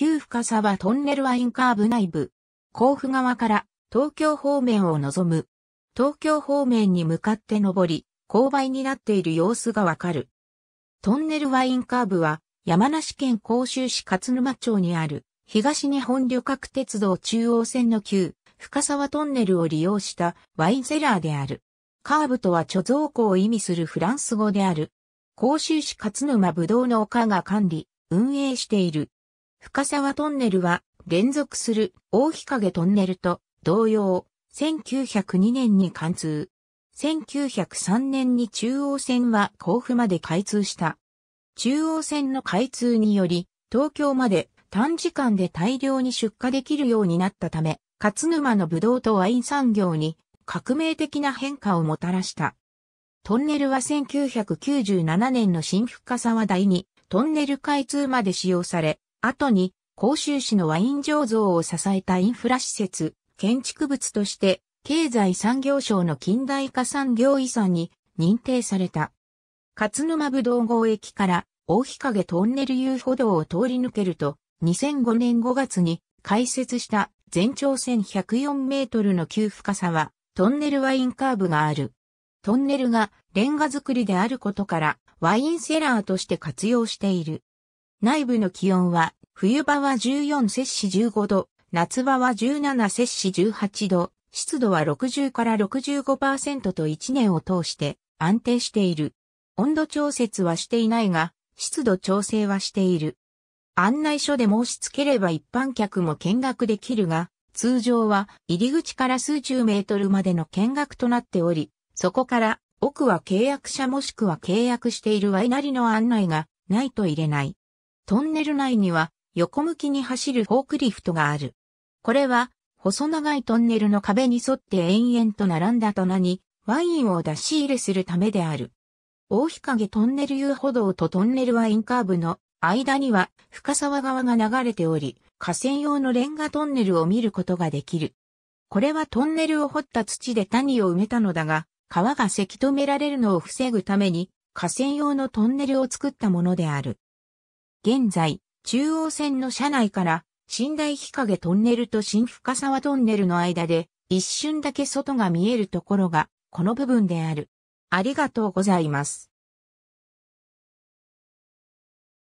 旧深沢トンネルワインカーブ内部。甲府側から東京方面を望む。東京方面に向かって上り、勾配になっている様子がわかる。トンネルワインカーブは山梨県甲州市勝沼町にある東日本旅客鉄道中央線の旧深沢トンネルを利用したワインセラーである。カーブとは貯蔵庫を意味するフランス語である。甲州市勝沼ぶどうの丘が管理、運営している深沢トンネルは連続する大日陰トンネルと同様、1902年に貫通。1903年に中央線は甲府まで開通した。中央線の開通により、東京まで短時間で大量に出荷できるようになったため、勝沼のブドウとワイン産業に革命的な変化をもたらした。トンネルは1997年の新深沢台にトンネル開通まで使用され、後に、甲州市のワイン醸造を支えたインフラ施設、建築物として、経済産業省の近代化産業遺産に認定された。勝沼ぶどう郷駅から大日陰トンネル遊歩道を通り抜けると、2005年5月に開設した全長1104メートルの急深さは、トンネルワインカーブがある。トンネルがレンガ造りであることから、ワインセラーとして活用している。内部の気温は、冬場は14摂氏15度、夏場は17摂氏18度、湿度は60から65%と1年を通して安定している。温度調節はしていないが、湿度調整はしている。案内書で申し付ければ一般客も見学できるが、通常は入り口から数十メートルまでの見学となっており、そこから奥は契約者もしくは契約しているワイナリの案内がないと入れない。トンネル内には横向きに走るフォークリフトがある。これは細長いトンネルの壁に沿って延々と並んだ棚にワインを出し入れするためである。大日陰トンネル遊歩道とトンネルワインカーブの間には深沢川が流れており、河川用のレンガトンネルを見ることができる。これはトンネルを掘った土で谷を埋めたのだが、川がせき止められるのを防ぐために、河川用のトンネルを作ったものである。現在、中央線の車内から寝台日陰トンネルと新深沢トンネルの間で一瞬だけ外が見えるところがこの部分である。ありがとうございます。